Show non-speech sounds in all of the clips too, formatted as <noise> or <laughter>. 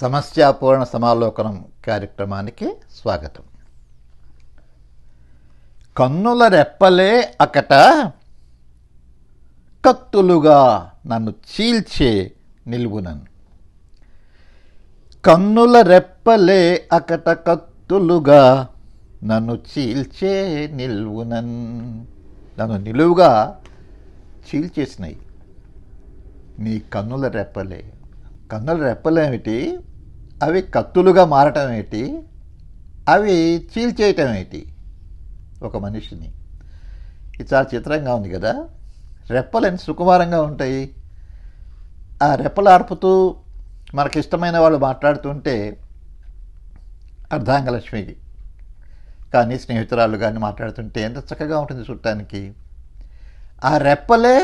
సమస్యాపూర్ణ సమాలోకనం కార్యక్రమానికి స్వాగతం కన్నుల రెప్పలే అకట కత్తులుగా నన్ను చీల్చే నిలువునను కన్నుల రెప్పలే అకట కత్తులుగా నన్ను చీల్చే నిల్వునన్ నన్ను నిలువుగా చీల్చేసినాయి నీ కన్నుల రెప్పలే కన్నుల రెప్పలేమిటి అవి కత్తులుగా మారటం ఏంటి అవి చీల్చేయటం ఏంటి ఒక మనిషిని ఇది చాలా చిత్రంగా ఉంది కదా రెప్పలు ఎంత సుకుమారంగా ఉంటాయి ఆ రెప్పలు ఆర్పుతూ మనకిష్టమైన వాళ్ళు మాట్లాడుతుంటే లక్ష్మికి కానీ స్నేహితురాలు కానీ మాట్లాడుతుంటే ఎంత చక్కగా ఉంటుంది చుట్టానికి ఆ రెప్పలే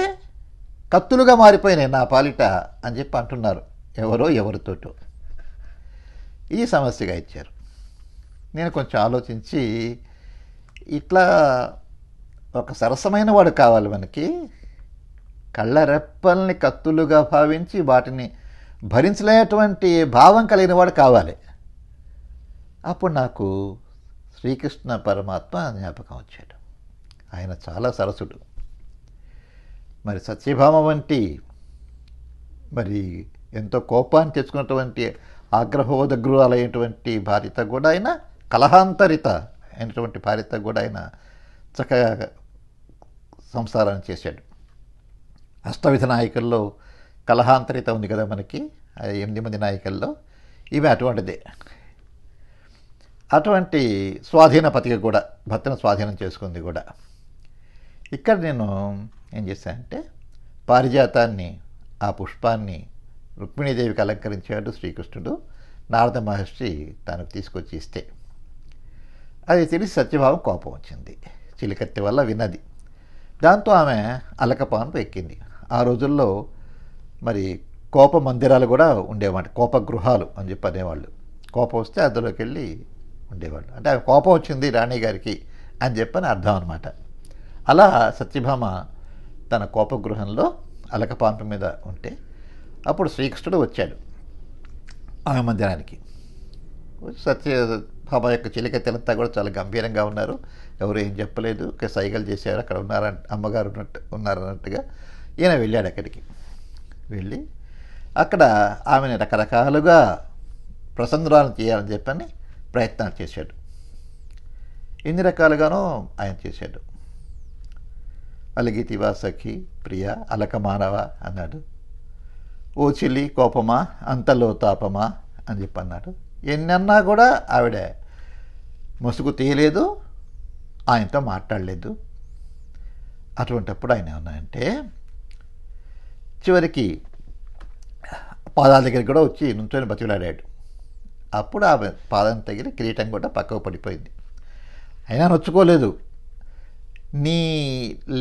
కత్తులుగా మారిపోయినాయి నా పాలిట అని చెప్పి అంటున్నారు ఎవరో ఎవరితోటో ఇది సమస్యగా ఇచ్చారు నేను కొంచెం ఆలోచించి ఇట్లా ఒక సరసమైన వాడు కావాలి మనకి కళ్ళ రెప్పల్ని కత్తులుగా భావించి వాటిని భరించలేటువంటి భావం కలిగిన వాడు కావాలి అప్పుడు నాకు శ్రీకృష్ణ పరమాత్మ జ్ఞాపకం వచ్చాడు ఆయన చాలా సరసుడు మరి సత్యభామ వంటి మరి ఎంతో కోపాన్ని తెచ్చుకున్నటువంటి ఆగ్రహోదగ్రురాలైనటువంటి భార్యత కూడా ఆయన కలహాంతరిత అయినటువంటి భార్యత కూడా ఆయన చక్కగా సంసారాన్ని చేశాడు అష్టవిధ నాయకుల్లో కలహాంతరిత ఉంది కదా మనకి ఎనిమిది మంది నాయకుల్లో ఇవి అటువంటిదే అటువంటి స్వాధీన పతిక కూడా భర్తను స్వాధీనం చేసుకుంది కూడా ఇక్కడ నేను ఏం చేశానంటే పారిజాతాన్ని ఆ పుష్పాన్ని రుక్మిణీదేవికి అలంకరించాడు శ్రీకృష్ణుడు నారద మహర్షి తనకు తీసుకొచ్చి ఇస్తే అది తెలిసి సత్యభావం కోపం వచ్చింది చిలికత్తి వల్ల విన్నది దాంతో ఆమె అలకపాను ఎక్కింది ఆ రోజుల్లో మరి కోప మందిరాలు కూడా ఉండేవాడు కోప గృహాలు అని చెప్పి అనేవాళ్ళు కోపం వస్తే అందులోకి వెళ్ళి ఉండేవాళ్ళు అంటే ఆమె కోపం వచ్చింది రాణి గారికి అని చెప్పని అర్థం అనమాట అలా సత్యభామ తన కోపగృహంలో అలకపాంపు మీద ఉంటే అప్పుడు శ్రీకృష్ణుడు వచ్చాడు ఆమె మందిరానికి సత్య భామ యొక్క చిలిక తెలంతా కూడా చాలా గంభీరంగా ఉన్నారు ఎవరు ఏం చెప్పలేదు సైగలు చేశారు అక్కడ ఉన్నారంట అమ్మగారు ఉన్నట్టు ఉన్నారన్నట్టుగా ఈయన వెళ్ళాడు అక్కడికి వెళ్ళి అక్కడ ఆమెను రకరకాలుగా ప్రసంగురాలను చేయాలని చెప్పని ప్రయత్నాలు చేశాడు ఎన్ని రకాలుగానో ఆయన చేశాడు అలగితివా సఖి ప్రియ అలక మానవ అన్నాడు ఓ చిలి కోపమా అంతలో తాపమా అని చెప్పి అన్నాడు ఎన్నన్నా కూడా ఆవిడ ముసుగు తీయలేదు ఆయనతో మాట్లాడలేదు అటువంటప్పుడు ఆయన ఏమన్నాయంటే చివరికి పాదాల దగ్గర కూడా వచ్చి నుంచొని బతికిలాడాడు అప్పుడు ఆ పాదం తగిన కిరీటం కూడా పక్కకు పడిపోయింది అయినా నొచ్చుకోలేదు నీ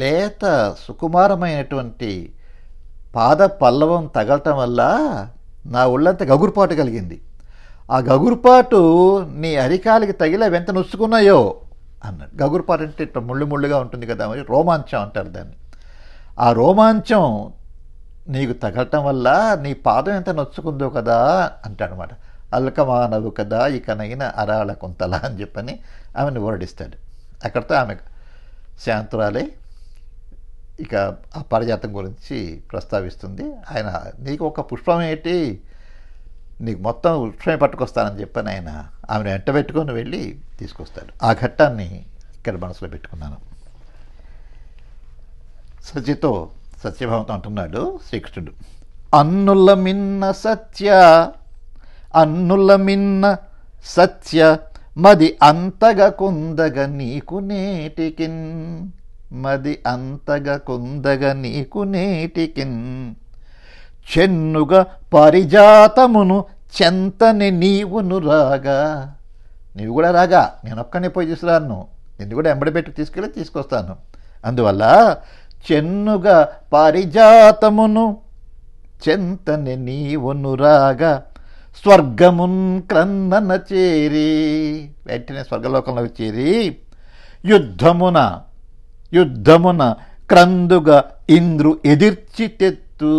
లేత సుకుమారమైనటువంటి పాద పల్లవం తగలటం వల్ల నా ఒళ్ళంత గగురుపాటు కలిగింది ఆ గగురుపాటు నీ అరికాలకి తగిలే వెంత నొచ్చుకున్నాయో అన్నాడు గగురుపాటు అంటే ఇట్లా ముళ్ళు ముళ్ళుగా ఉంటుంది కదా మరి రోమాంచం అంటారు దాన్ని ఆ రోమాంచం నీకు తగలటం వల్ల నీ పాదం ఎంత నొచ్చుకుందో కదా అంటాడనమాట అల్కమానవు కదా ఇకనైన అరాళ కొంతలా అని చెప్పని ఆమెను ఓరడిస్తాడు అక్కడితో ఆమె శాంతురాలే ఇక ఆ పారిజాతం గురించి ప్రస్తావిస్తుంది ఆయన నీకు ఒక పుష్పం ఏంటి నీకు మొత్తం వృక్షమే పట్టుకొస్తానని చెప్పాను ఆయన ఆమెను వెంట పెట్టుకొని వెళ్ళి తీసుకొస్తాడు ఆ ఘట్టాన్ని ఇక్కడ మనసులో పెట్టుకున్నాను సత్యతో సత్యభావంతో అంటున్నాడు శ్రీకృష్ణుడు అన్నుల మిన్న సత్య అన్నుల మిన్న సత్య మది అంతగా కుందగా నీకు నేటికిన్ మది అంతగ కుందగ నీకు నేటికిన్ చెన్నుగ పరిజాతమును చెంతని నీవును రాగా నీవు కూడా రాగా నేను ఒక్కనే పోయి తీసుకురాను నిన్ను కూడా పెట్టి తీసుకెళ్ళి తీసుకొస్తాను అందువల్ల చెన్నుగా పారిజాతమును చెంతని నీవును రాగా స్వర్గమున్ క్రందన చేరి వెంటనే స్వర్గలోకంలోకి చేరి యుద్ధమున యుద్ధమున క్రందుగా ఇంద్రు తెత్తు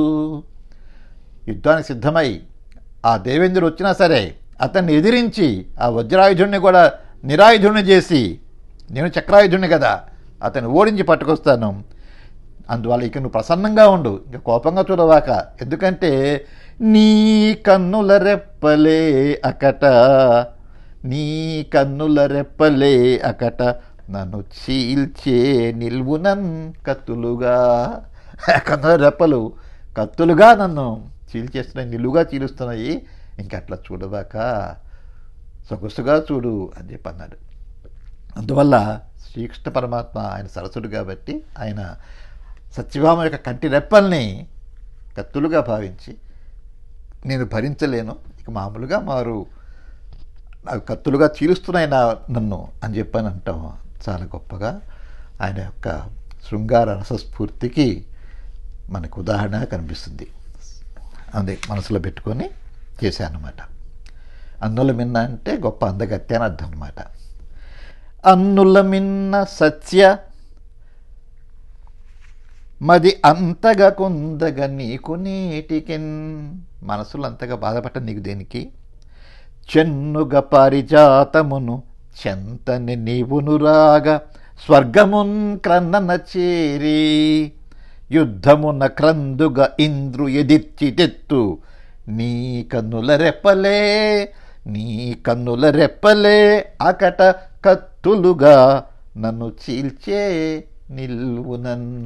యుద్ధానికి సిద్ధమై ఆ దేవేంద్రుడు వచ్చినా సరే అతన్ని ఎదిరించి ఆ వజ్రాయుధుడిని కూడా నిరాయుధుడిని చేసి నేను చక్రాయుధుడిని కదా అతను ఓడించి పట్టుకొస్తాను అందువల్ల ఇక నువ్వు ప్రసన్నంగా ఉండు ఇంకా కోపంగా చూడవాక ఎందుకంటే నీ కన్నుల రెప్పలే అకట నీ కన్నుల రెప్పలే అకట నన్ను చీల్చే నిల్వునన్ కత్తులుగా <laughs> కన్న రెప్పలు కత్తులుగా నన్ను చీల్చేస్తున్నాయి నిలువుగా చీలుస్తున్నాయి ఇంకట్లా చూడదాక సొగసుగా చూడు అని చెప్పి అన్నాడు అందువల్ల శ్రీకృష్ణ పరమాత్మ ఆయన సరసుడు కాబట్టి ఆయన సత్యభామ యొక్క కంటి రెప్పల్ని కత్తులుగా భావించి నేను భరించలేను ఇక మామూలుగా మారు కత్తులుగా చీలుస్తున్నాయి నా నన్ను అని చెప్పాను అంటాం చాలా గొప్పగా ఆయన యొక్క శృంగార రసస్ఫూర్తికి మనకు ఉదాహరణ కనిపిస్తుంది అందు మనసులో పెట్టుకొని చేశానమాట అన్నుల మిన్న అంటే గొప్ప అందగత్య అని అర్థం అనమాట అన్నుల మిన్న సత్య మది అంతగా కొందగ నీకు నీటికి మనసులు అంతగా బాధపడ్డ నీకు దేనికి చెన్నుగ పారిజాతమును చెంతని నీవునురాగ స్వర్గమున్ క్రన్నన చేరి యుద్ధమున క్రందుగ ఇంద్రు ఎదిచ్చిటెత్తు నీ కన్నుల రెప్పలే నీ కన్నుల రెప్పలే అకట కత్తులుగా నన్ను చీల్చే నిల్వునన్